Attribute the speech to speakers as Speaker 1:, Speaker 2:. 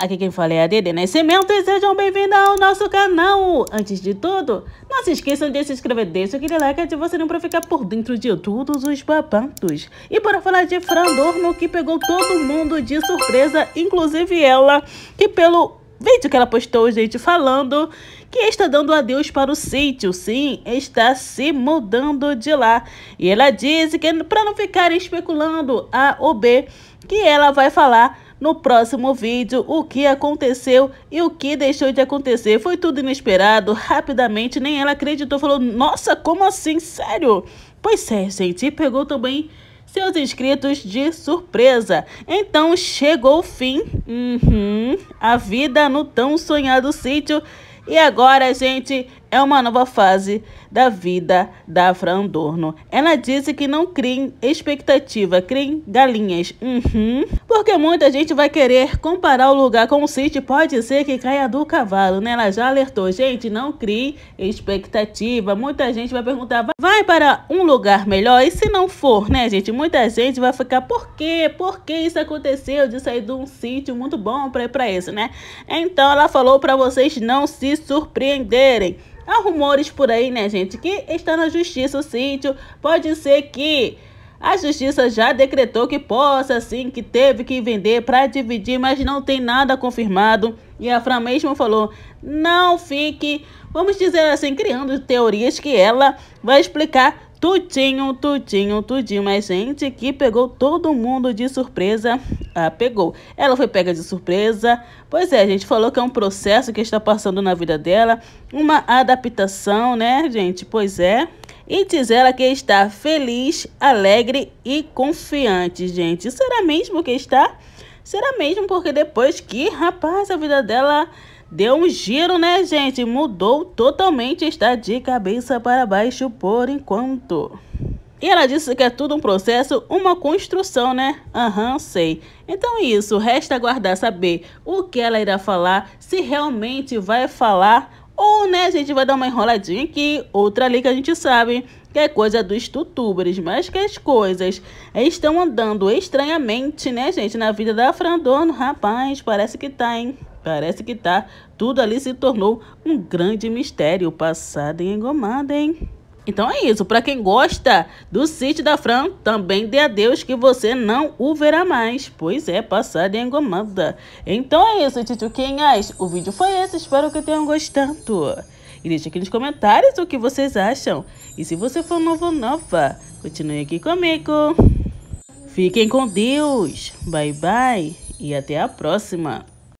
Speaker 1: Aqui quem fala é a Dede Nascimento e sejam bem-vindos ao nosso canal! Antes de tudo, não se esqueçam de se inscrever, deixa aquele like ativo você não pra ficar por dentro de todos os babados. E para falar de Frandorno, que pegou todo mundo de surpresa, inclusive ela, que pelo vídeo que ela postou, gente, falando que está dando adeus para o sítio, sim, está se mudando de lá. E ela disse que para não ficarem especulando a OB, que ela vai falar no próximo vídeo o que aconteceu e o que deixou de acontecer. Foi tudo inesperado, rapidamente, nem ela acreditou, falou, nossa, como assim, sério? Pois é, gente, e pegou também seus inscritos de surpresa. Então chegou o fim, uhum, a vida no tão sonhado sítio. E agora, gente, é uma nova fase da vida da Fran Dorno. Ela disse que não criem expectativa, criem galinhas. Uhum. Porque muita gente vai querer comparar o lugar com o sítio. pode ser que caia do cavalo, né? Ela já alertou, gente, não crie expectativa. Muita gente vai perguntar, vai para um lugar melhor? E se não for, né, gente? Muita gente vai ficar, por quê? Por que isso aconteceu de sair de um sítio muito bom para ir para esse, né? Então ela falou para vocês não se surpreenderem. Há rumores por aí, né, gente, que está na justiça o sítio. Pode ser que a justiça já decretou que possa, sim, que teve que vender para dividir, mas não tem nada confirmado. E a Fran mesmo falou: não fique, vamos dizer assim, criando teorias que ela vai explicar tudinho, tudinho, tudinho. Mas, gente, que pegou todo mundo de surpresa a pegou. Ela foi pega de surpresa. Pois é, a gente falou que é um processo que está passando na vida dela, uma adaptação, né, gente? Pois é. E diz ela que está feliz, alegre e confiante, gente. Será mesmo que está? Será mesmo porque depois que, rapaz, a vida dela deu um giro, né, gente? Mudou totalmente, está de cabeça para baixo por enquanto. E ela disse que é tudo um processo, uma construção, né? Aham, uhum, sei. Então isso, resta aguardar saber o que ela irá falar, se realmente vai falar ou, né, a gente vai dar uma enroladinha aqui. Outra ali que a gente sabe que é coisa dos tutubers, mas que as coisas estão andando estranhamente, né, gente, na vida da Frandono. Rapaz, parece que tá, hein? Parece que tá. Tudo ali se tornou um grande mistério. passado em engomada, hein? Então é isso. Para quem gosta do sítio da Fran, também dê a Deus que você não o verá mais. Pois é, passada engomada. Então é isso, tituquinhas. O vídeo foi esse. Espero que tenham gostado. E deixe aqui nos comentários o que vocês acham. E se você for novo ou nova, continue aqui comigo. Fiquem com Deus. Bye, bye. E até a próxima.